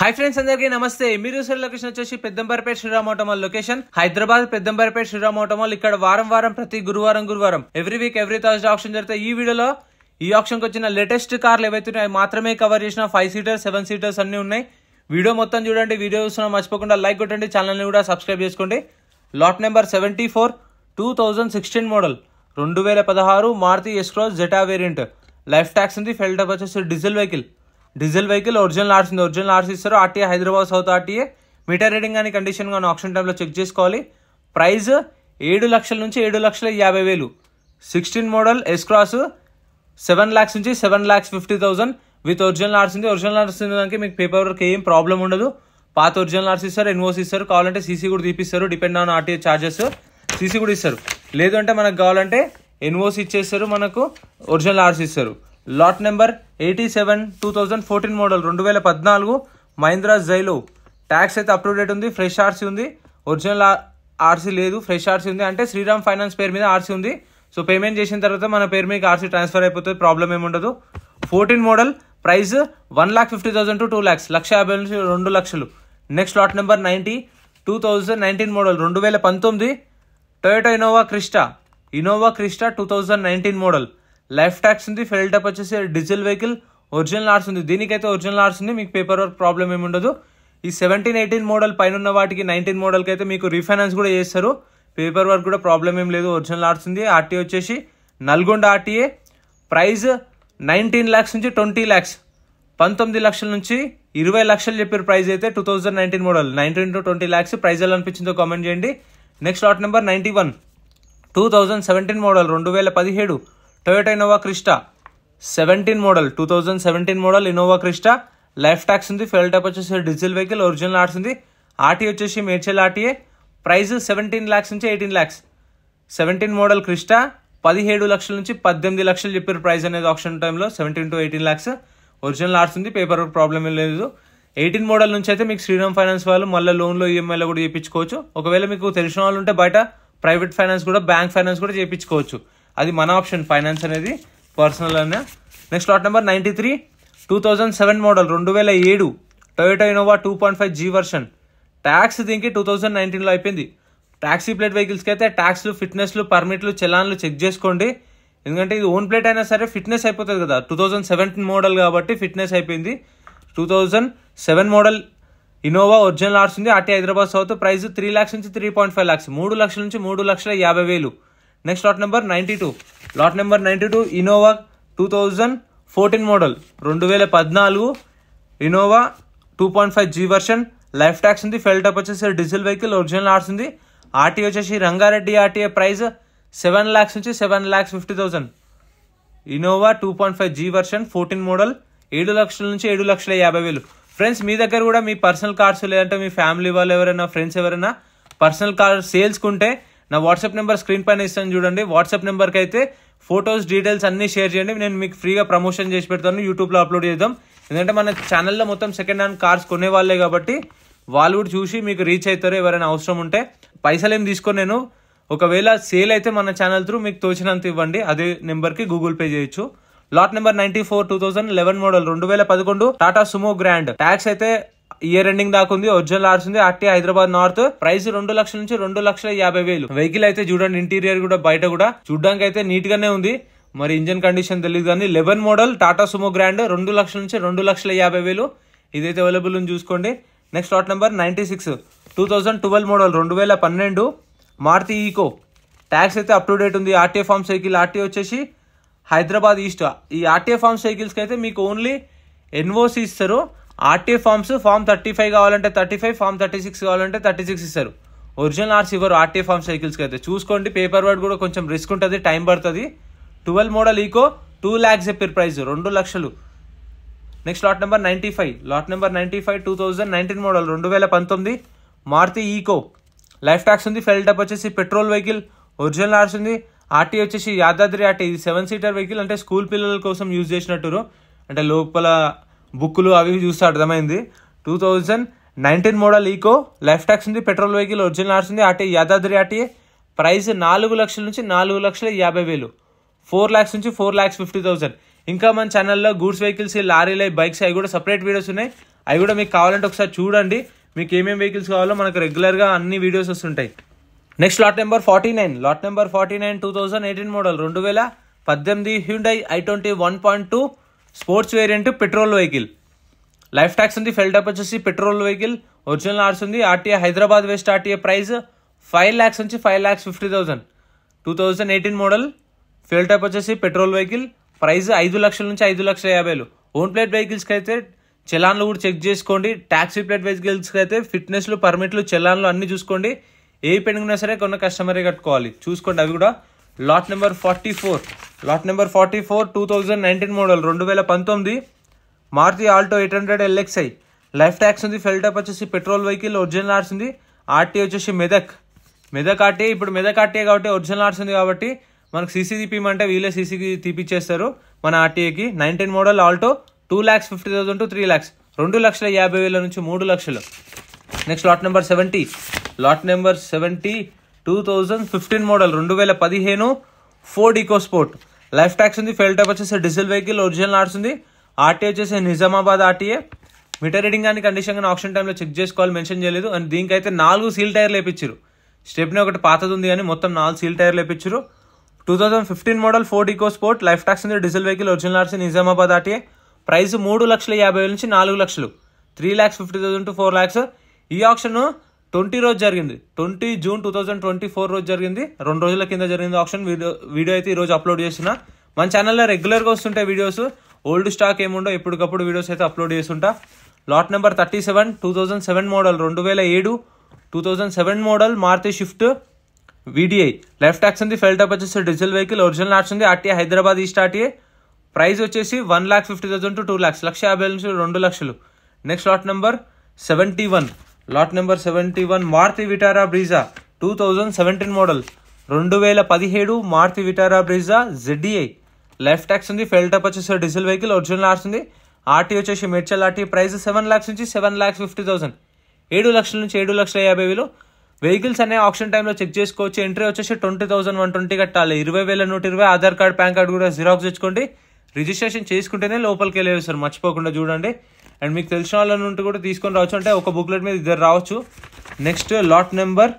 hi friends అందరికీ నమస్తే మీరు లొకేషన్ వచ్చేసి Peddamberpet Shriram Automall location Hyderabad Peddamberpet Shriram Automall ఇక్కడ వారం వారం ప్రతి గురువారం గురువారం every week every Thursday auction జరిగితే ఈ వీడియోలో ఈ ఆప్షన్కి వచ్చిన లేటెస్ట్ కార్లు ఏవైతే మాత్రమే కవర్ చేసిన ఫైవ్ సీటర్ సెవెన్ సీటర్స్ అన్నీ ఉన్నాయి వీడియో మొత్తం చూడండి వీడియో చూసిన మర్చిపోకుండా లైక్ కొట్టండి ఛానల్ని కూడా సబ్స్క్రైబ్ చేసుకోండి lot number seventy four two thousand sixteen model రెండు వేల పదహారు Maruti S Cross Zeta variant life tax ఉంది ఫెల్టప్ వచ్చేసి diesel vehicle diesel vehicle original RC ఉంది ఒరిజినల్ ఆర్స్ ఇస్తారు RTA Hyderabad south RTA meter reading కానీ కండిషన్ కానీ ఆప్షన్ టైంలో చెక్ చేసుకోవాలి ప్రైస్ ఏడు లక్షల నుంచి ఏడు లక్షల యాభై వేలు sixteen model S Cross seven lakhs నుంచి seven lakhs fifty thousand with original RC ఉంది ఒరిజినల్ ఆర్స్ ఉన్నదానికి మీకు పేపర్ వర్క్ ఏం ప్రాబ్లం ఉండదు పాత ఒరిజినల్ ఆర్స్ ఇస్తారు ఎన్వోస్ ఇస్తారు కావాలంటే సీసీ కూడా తీపిస్తారు depend on RTA charges CC కూడా ఇస్తారు లేదంటే మనకు కావాలంటే ఎన్ఓసి ఇచ్చేస్తారు మనకు ఒరిజినల్ ఆర్స్ ఇస్తారు lot number eighty seven two thousand fourteen model రెండు వేల పద్నాలుగు మహీంద్రా జైలో ట్యాక్స్ అయితే అప్ డేట్ ఉంది ఫ్రెష్ ఆర్సీ ఉంది ఒరిజినల్ ఆర్సీ లేదు ఫ్రెష్ ఆర్సీ ఉంది అంటే శ్రీరామ్ ఫైనాన్స్ పేరు మీద ఆర్సీ ఉంది సో పేమెంట్ చేసిన తర్వాత మన పేరు మీద ఆర్సీ ట్రాన్స్ఫర్ అయిపోతుంది ప్రాబ్లం ఏముండదు fourteen model price one lakh fifty thousand to two lakhs లక్ష యాభై నుంచి రెండు లక్షలు next lot number ninety two thousand nineteen model రెండు వేల పంతొమ్మిది Toyota Innova Crysta Innova Crysta two thousand nineteen model life tax ఉంది ఫెల్ టప్ వచ్చేసి డీజిల్ వెహికల్ ఒరిజినల్ ఆర్స్ ఉంది దీనికైతే ఒరిజినల్ ఆర్స్ ఉంది మీకు పేపర్ వర్క్ ప్రాబ్లమ్ ఏమి ఉండదు ఈ సెవెంటీన్ ఎయిటీన్ మోడల్ పైన ఉన్న వాటికి నైన్టీన్ మోడల్కి అయితే మీకు రీఫైనాన్స్ కూడా చేస్తారు పేపర్ వర్క్ కూడా ప్రాబ్లం ఏం లేదు ఒరిజినల్ ఆర్స్ ఉంది ఆర్టీ వచ్చేసి Nalgonda RTA price nineteen lakhs నుంచి ట్వంటీ ల్యాక్స్ పంతొమ్మిది లక్షల నుంచి ఇరవై లక్షలు చెప్పారు ప్రైజ్ అయితే two thousand nineteen model nineteen to twenty lakhs price ఎలా అనిపించిందో కామెంట్ చేయండి next lot number ninety one two thousand seventeen model రెండు వేల పదిహేడు Toyota Innova Crysta seventeen model two thousand seventeen model Innova Crysta life tax ఉంది fuel type వచ్చేసి diesel vehicle original RC ఉంది RT వచ్చేసి Medchal RTA price seventeen lakhs నుంచి eighteen lakhs seventeen model Crysta పదిహేడు లక్షల నుంచి పద్దెనిమిది లక్షలు చెప్పారు ప్రైస్ అనేది ఆప్షన్ టైంలో seventeen to eighteen lakhs original RC ఉంది పేపర్ వర్క్ ప్రాబ్లమ్ ఏం లేదు ఎయిటీన్ మోడల్ నుంచి అయితే మీకు శ్రీరామ్ ఫైనాన్స్ వాళ్ళు మళ్ళీ లోన్లో e ఈఎంఐలో కూడా చేయించుకోవచ్చు ఒకవేళ మీకు తెలిసిన వాళ్ళు ఉంటే బయట ప్రైవేట్ ఫైనాన్స్ కూడా బ్యాంక్ ఫైనాన్స్ కూడా చేయించుకోవచ్చు అది మన ఆప్షన్ ఫైనాన్స్ అనేది పర్సనల్ అనే next lot number ninety three two thousand seven model రెండు వేల ఏడు Toyota Innova two point five G version tax దీనికి టూ థౌజండ్ నైన్టీన్లో అయిపోయింది ట్యాక్సీ ప్లేట్ వెహికల్స్కి అయితే ట్యాక్స్లు ఫిట్నెస్లు పర్మిట్లు చలాన్లు చెక్ చేసుకోండి ఎందుకంటే ఇది ఓన్ ప్లేట్ అయినా సరే ఫిట్నెస్ అయిపోతుంది కదా టూ థౌజండ్ సెవెంటీన్ మోడల్ కాబట్టి ఫిట్నెస్ అయిపోయింది two thousand seven model Innova original RC ఉంది అటే Hyderabad south price three lakhs నుంచి త్రీ పాయింట్ ఫైవ్ ల్యాక్స్ మూడు లక్షల నుంచి మూడు లక్షల యాభై వేలు next lot number ninety two lot number ninety two Innova two thousand fourteen model రెండు వేల పద్నాలుగు Innova two point five G version life tax ఉంది ఫెల్టప్ వచ్చేసి డీజిల్ వెహికల్ ఒరిజినల్ ఆర్ట్స్ ఉంది ఆర్టీ వచ్చేసి Rangareddy RTA price seven lakhs నుంచి seven lakhs fifty thousand Innova two point five G version fourteen model ఏడు లక్షల నుంచి ఏడు లక్షల యాభై వేలు ఫ్రెండ్స్ మీ దగ్గర కూడా మీ పర్సనల్ కార్స్ లేదంటే మీ ఫ్యామిలీ వాళ్ళు ఎవరైనా ఫ్రెండ్స్ ఎవరైనా పర్సనల్ కార్ సేల్స్కుంటే నా వాట్సాప్ నెంబర్ స్క్రీన్ పైన ఇస్తాను చూడండి వాట్సాప్ నెంబర్కి అయితే ఫొటోస్ డీటెయిల్స్ అన్ని షేర్ చేయండి నేను మీకు ఫ్రీగా ప్రమోషన్ చేసి పెడతాను యూట్యూబ్లో అప్లోడ్ చేద్దాం ఎందుకంటే మన ఛానల్లో మొత్తం సెకండ్ హ్యాండ్ కార్స్ కొనేవాళ్ళే కాబట్టి వాళ్ళు కూడా చూసి మీకు రీచ్ అవుతారు ఎవరైనా అవసరం ఉంటే పైసలు ఏం తీసుకొని నేను ఒకవేళ సేల్ అయితే మన ఛానల్ త్రూ మీకు తోచినంత ఇవ్వండి అదే నెంబర్కి గూగుల్ పే చేయొచ్చు lot number ninety four two thousand eleven model రెండు వేల పదకొండు టాటా సుమో గ్రాండ్ ట్యాక్స్ అయితే ఇయర్ ఎండింగ్ దాకా ఉంది ఒరిజినల్ ఆర్స్ ఉంది అట్టి హైదరాబాద్ నార్త్ ప్రైస్ రెండు లక్షల నుంచి రెండు లక్షల యాభై వేలు వెహికల్ అయితే చూడండి ఇంటీరియర్ కూడా బయట కూడా చూడడానికి అయితే నీట్ గానే ఉంది మరి ఇంజన్ కండిషన్ తెలియదు కానీ eleven model Tata Sumo Grand రెండు లక్షల నుంచి రెండు లక్షల యాభై వేలు ఇదైతే అవైలబుల్ ఉంది చూసుకోండి next lot number ninety six two thousand twelve model రెండు వేల పన్నెండు మారుతి ఈకో ట్యాక్స్ అయితే అప్ టు డేట్ ఉంది ఆర్టీఏ ఫామ్ సైకిల్ ఆర్టీ వచ్చేసి హైదరాబాద్ ఈస్ట్ ఈ ఆర్టీఏ ఫామ్ సైకిల్స్కి అయితే మీకు ఓన్లీ ఎన్ఓసి ఇస్తారు RT forms form thirty five కావాలంటే thirty five form thirty six కావాలంటే థర్టీ సిక్స్ ఇస్తారు ఒరిజినల్ ఆర్స్ ఇవ్వరు ఆర్టీ ఫామ్ సైకిల్స్కి అయితే చూసుకోండి పేపర్ వర్డ్ కూడా కొంచెం రిస్క్ ఉంటుంది టైం పడుతుంది twelve model Eeco two lakhs చెప్పారు ప్రైస్ రెండు లక్షలు next lot number ninety five lot number ninety five two thousand nineteen model రెండు వేల పంతొమ్మిది మారుతి ఈకో లైఫ్ ట్యాక్స్ ఉంది ఫెల్ టప్ వచ్చేసి పెట్రోల్ వెహికల్ ఒరిజినల్ ఆర్స్ ఉంది ఆర్టీ వచ్చేసి యాదాద్రి ఆర్టీ ఇది సెవెన్ సీటర్ వెహికల్ అంటే స్కూల్ పిల్లల కోసం యూజ్ చేసినట్టు అంటే లోపల బుక్లు అవి చూస్తే అర్థమైంది two thousand nineteen model Eeco life tax ఉంది పెట్రోల్ వెహికల్ ఒరిజినల్ ఆర్స్ ఉంది అటే యాదాద్రి అటే ప్రైస్ నాలుగు లక్షల నుంచి నాలుగు లక్షల యాభై వేలు ఫోర్ ల్యాక్స్ నుంచి ఫోర్ ల్యాక్స్ ఫిఫ్టీ థౌసండ్ ఇంకా మన ఛానల్లో గూడ్స్ వెహికల్స్ లారీలు బైక్స్ అవి కూడా సపరేట్ వీడియోస్ ఉన్నాయి అవి కూడా మీకు కావాలంటే ఒకసారి చూడండి మీకు ఏమేమి వెహికల్స్ కావాలో మనకు రెగ్యులర్గా అన్ని వీడియోస్ వస్తుంటాయి next lot number forty nine lot number forty nine two thousand eighteen model రెండు వేల పద్దెనిమిది Hyundai i twenty one point two sports variant petrol vehicle life tax ఉంది ఫెల్ వచ్చేసి పెట్రోల్ వెహికల్ ఒరిజినల్ ఆర్స్ ఉంది RTA Hyderabad west RTA price five lakhs నుంచి five lakhs fifty thousand two thousand eighteen model fuel type వచ్చేసి petrol vehicle price ఐదు లక్షల నుంచి ఐదు లక్షల యాభైలు ఓన్ ప్లేట్ వెహికల్స్కి అయితే చలాన్లు కూడా చెక్ చేసుకోండి ట్యాక్సీ ప్లేట్ వెహికల్స్కి అయితే ఫిట్నెస్లు పర్మిట్లు చలాన్లు అన్నీ చూసుకోండి ఏ పెండుకున్నా సరే కొన్న కస్టమరే కట్టుకోవాలి చూసుకోండి అవి కూడా lot number forty four lot number forty four two thousand nineteen model రెండు వేల పంతొమ్మిది Maruti Alto eight hundred LXI life tax ఉంది ఫెల్టప్ వచ్చేసి పెట్రోల్ వెహికల్ ఒరిజినల్ ఆర్ట్స్ ఉంది ఆర్టీ వచ్చేసి మెదక్ మెదక్ ఆర్టీ ఇప్పుడు మెదక్ ఆర్టీ కాబట్టి ఒరిజినల్ ఆర్ట్స్ ఉంది కాబట్టి మనకు సీసీ తీపిమంటే వీళ్ళే సీసీకి తీపిచ్చేస్తారు మన ఆర్టీఏకి nineteen model Alto two lakhs fifty thousand to three lakhs రెండు లక్షల యాభై వేల నుంచి మూడు లక్షలు next lot number seventy lot number seventy two thousand fifteen model రెండు వేల పదిహేను ఫోర్డ్ స్పోర్ట్ లైఫ్ ట్యాక్స్ ఉంది ఫెయిల్ టైప్ వచ్చేసి డీజిల్ వెహికల్ ఒరిజినల్ ఆర్ట్స్ ఉంది ఆర్టీఏ వచ్చేసి నిజామాబాద్ ఆర్టీఏ మీటర్ రీడింగ్ కానీ కండిషన్ కానీ ఆప్షన్ టైంలో చెక్ చేసుకోవాలి మెన్షన్ చేయలేదు అండ్ దీనికైతే నాలుగు సీల్ టైర్లు వేయించారు స్టెప్ని ఒకటి పాతది ఉంది కానీ మొత్తం నాలుగు సీల్ టైర్లు వేయించారు two thousand fifteen model Ford EcoSport sport life tax ఉంది diesel vehicle original RC Nizamabad RTA price మూడు లక్షల యాభై వేల నుంచి నాలుగు లక్షలు three lakhs fifty thousand to four lakhs ఈ ఆప్షన్ ట్వంటీ రోజు జరిగింది twenty June two thousand twenty four రోజు జరిగింది రెండు రోజుల కింద జరిగింది ఆప్షన్ వీడియో వీడియో అయితే ఈరోజు అప్లోడ్ చేసిన మన ఛానల్లో రెగ్యులర్గా వస్తుంటాయి వీడియోస్ ఓల్డ్ స్టాక్ ఏముండో ఎప్పటికప్పుడు వీడియోస్ అయితే అప్లోడ్ చేస్తుంటా lot number thirty seven two thousand seven model రెండు వేల ఏడు two thousand seven model Maruti Swift VDI life tax ఉంది ఫెల్ట్ అప్ వచ్చేసి డీజిల్ వెహికల్ ఒరిజినల్ నాట్స్ ఉంది RTA Hyderabad east RTA price వచ్చేసి one lakh fifty thousand to two lakhs లక్ష యాభై నుంచి రెండు లక్షలు next lot number seventy one lot number seventy one Maruti Vitara Brezza two thousand seventeen model రెండు వేల పదిహేడు మార్తి Vitara Brezza ZDI life tax ఉంది ఫెయిల్ టప్ వచ్చేసి డీజిల్ వెహికల్ ఒరిజినల్ ఆర్స్ ఉంది ఆర్టీ వచ్చేసి Medchal RT price seven lakhs నుంచి సెవెన్ ల్యాక్స్ ఫిఫ్టీ థౌసండ్ ఏడు లక్షల నుంచి ఏడు లక్షల యాభై వేలు వెహికల్స్ అనే ఆప్షన్ టైంలో చెక్ చేసుకోవచ్చు ఎంట్రీ వచ్చేసి ట్వంటీ థౌసండ్ వన్ ట్వంటీ కట్టాలి ఇరవై వేల నూట ఇరవై ఆధార్ కార్డ్ పాన్ కార్డ్ కూడా జిరాక్స్ తెచ్చుకోండి రిజిస్ట్రేషన్ చేసుకుంటేనే లోపలికి వెళ్ళేవి సార్ మర్చిపోకుండా చూడండి అండ్ మీకు తెలిసిన వాళ్ళని ఉంటే కూడా తీసుకొని రావచ్చు అంటే ఒక బుక్లెట్ మీద ఇద్దరు రావచ్చు next lot number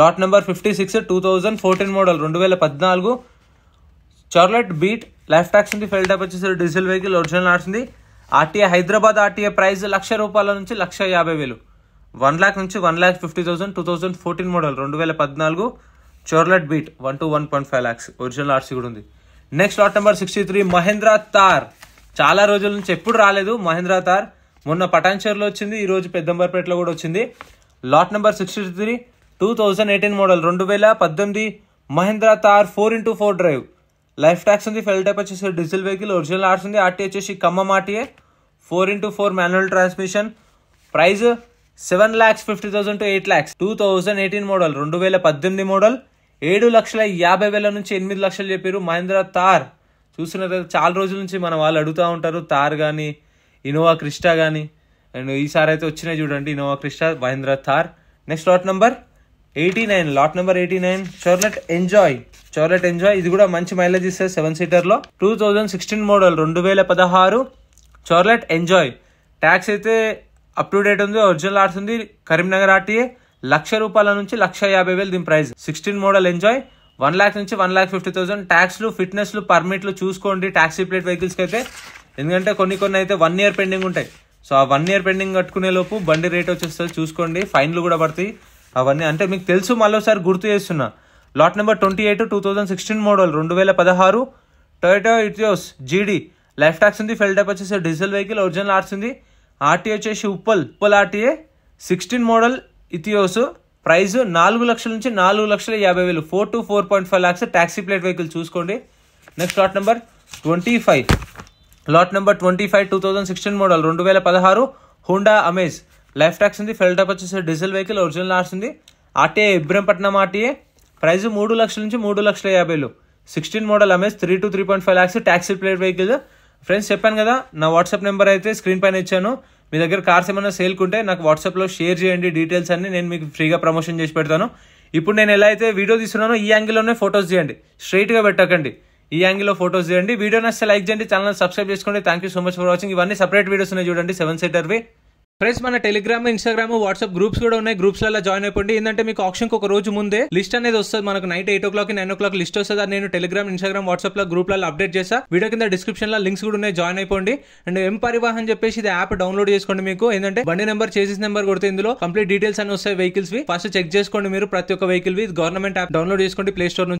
lot number fifty six two thousand fourteen model రెండు వేల పద్నాలుగు చార్లెట్ బీట్ లైఫ్ ట్యాక్స్ ఉంది ఫెల్ టైప్ వచ్చేసరి డీజిల్ వెహికల్ ఒరిజినల్ ఆడుతుంది ఆర్టీఏ హైదరాబాద్ ఆర్టీఏ ప్రైస్ లక్ష రూపాయల నుంచి లక్ష యాభై వేలు వన్ ల్యాక్ నుంచి one lakh fifty thousand two thousand fourteen model రెండు వేల పద్నాలుగు Chevrolet Beat one to one point five lakhs original RC కూడా ఉంది next lot number sixty three Mahindra Thar చాలా రోజుల నుంచి ఎప్పుడు రాలేదు మహేంద్ర తార్ మొన్న పటాన్చేర్లో వచ్చింది ఈరోజు పెద్దంబర్పేటలో కూడా వచ్చింది lot number sixty three two thousand eighteen model రెండు వేల పద్దెనిమిది Mahindra Thar four into four drive life tax ఉంది ఫెల్ టైప్ వచ్చేసి డీజిల్ వెహికల్ ఒరిజినల్ ఆర్ట్స్ ఉంది ఆర్టీ వచ్చేసి కమ్మ RTA four into four manual transmission price seven lakhs fifty thousand to eight lakhs two thousand eighteen model రెండు వేల పద్దెనిమిది మోడల్ ఏడు లక్షల యాభై వేల నుంచి ఎనిమిది లక్షలు చెప్పారు మహేంద్ర తార్ చూస్తున్నారు చాలా రోజుల నుంచి మన వాళ్ళు అడుగుతూ ఉంటారు తార్ కానీ ఇనోవా క్రిస్టా కానీ అండ్ ఈసారి అయితే వచ్చినాయి చూడండి Innova Crysta Mahindra Thar next lot number eighty nine lot number eighty nine Chevrolet Enjoy Chevrolet Enjoy ఇది కూడా మంచి మైలేజ్ ఇస్తుంది సెవెన్ సీటర్లో టూ థౌజండ్ సిక్స్టీన్ మోడల్ రెండు వేల పదహారు చోర్లెట్ ఎంజాయ్ ట్యాక్స్ అయితే అప్ టు డేట్ ఉంది ఒరిజినల్ ఆర్ట్స్ ఉంది కరీంనగర్ ఆర్టీఏ లక్ష రూపాయల నుంచి లక్ష యాభై వేలు దీని price sixteen model Enjoy one lakh నుంచి వన్ ల్యాక్ ఫిఫ్టీ థౌసండ్ ట్యాక్స్లు ఫిట్నెస్లు పర్మిట్లు చూసుకోండి ట్యాక్సీ ప్లేట్ వెహికల్స్కి అయితే ఎందుకంటే కొన్ని కొన్ని అయితే వన్ ఇయర్ పెండింగ్ ఉంటాయి సో ఆ వన్ ఇయర్ పెండింగ్ కట్టుకునే లోపు బండి రేట్ వచ్చేస్తుంది చూసుకోండి ఫైన్లు కూడా పడతాయి అవన్నీ అంటే మీకు తెలుసు మళ్ళీసారి గుర్తు చేస్తున్నా lot number twenty eight two thousand sixteen model రెండు వేల పదహారు Toyota Etios GD life tax ఉంది ఫెల్ టైప్ వచ్చేసి డీజిల్ వెహికల్ ఒరిజినల్ ఆర్ట్స్ ఉంది ఆర్టీఏ వచ్చేసి Uppal Uppal RTA sixteen model Etios price నాలుగు లక్షల నుంచి నాలుగు లక్షల యాభై వేలు four to four point five lakhs taxi plate vehicle చూసుకోండి next lot number twenty five lot number twenty five two thousand sixteen model రెండు వేల పదహారు హుండా అమేజ్ లైఫ్ ట్యాక్స్ ఉంది ఫెల్ టప్ వచ్చేసి డీజిల్ వెహికల్ ఒరిజినల్ ఆర్స్ ఉంది ఆర్టీఏ ఇబ్రహంపట్నం ఆర్టీఏ ప్రైజ్ మూడు లక్షల నుంచి మూడు లక్షల యాభైలు sixteen model Amaze three to three point five lakhs taxi plate vehicle friends చెప్పాను కదా నా వాట్సాప్ నెంబర్ అయితే స్క్రీన్ పైన ఇచ్చాను మీ దగ్గర కార్స్ ఏమైనా సేల్కుంటే నాకు వాట్సాప్లో షేర్ చేయండి డీటెయిల్స్ అన్ని నేను మీకు ఫ్రీగా ప్రమోషన్ చేసి పెడతాను ఇప్పుడు నేను ఎలా అయితే వీడియో తీసుకున్నానో ఈ యాంగిల్లోనే ఫొటోస్ చేయండి స్ట్రైట్గా పెట్టకండి ఈ యాంగిల్లో ఫొటోస్ చేయండి వీడియో నచ్చితే లైక్ చేయండి ఛానల్ సబ్స్క్రైబ్ చేసుకోండి thank you so much for watching ఇవన్నీ సపరేట్ వీడియోస్ ఉన్నాయి చూడండి సెవెన్ సీటర్వి ఫ్రెండ్స్ మన టెలిగ్రామ్ ఇన్స్టాగ్రామ్ వాట్సాప్ గ్రూప్స్ కూడా ఉన్నాయి గ్రూప్స్ అలా జాయిన్ అయిపోండి ఏంటంటే మీకు ఆప్షన్ ఒక రోజు ముందే లిస్ట్ అనేది వస్తుంది మనకు night eight o'clock nine o'clock list వస్తుంది నేను టెలిగ్రామ్ ఇన్స్టాగ్రామ్ వాట్సాప్ లో గ్రూప్ లలో అప్డేట్ చేసా వీడియో కింద డిస్క్రిప్షన్ లో లింక్స్ కూడా ఉన్నాయి జాయిన్ అయిపోండి అండ్ ఎం పరివాహన్ చెప్పేసి ఇది యాప్ డౌన్లోడ్ చేసుకోండి మీకు ఏంటంటే బండి నెంబర్ చేసిన నెంబర్ కొడితే ఇందులో కంప్లీట్ డీటెయిల్స్ అని వస్తాయి వెహికల్స్ ఫస్ట్ చెక్ చేసుకోండి మీరు ప్రతి ఒక్క వెహికల్ వి గవర్నమెంట్ యాప్ డౌన్లోడ్ చేసుకోండి ప్లే స్టోర్ నుంచి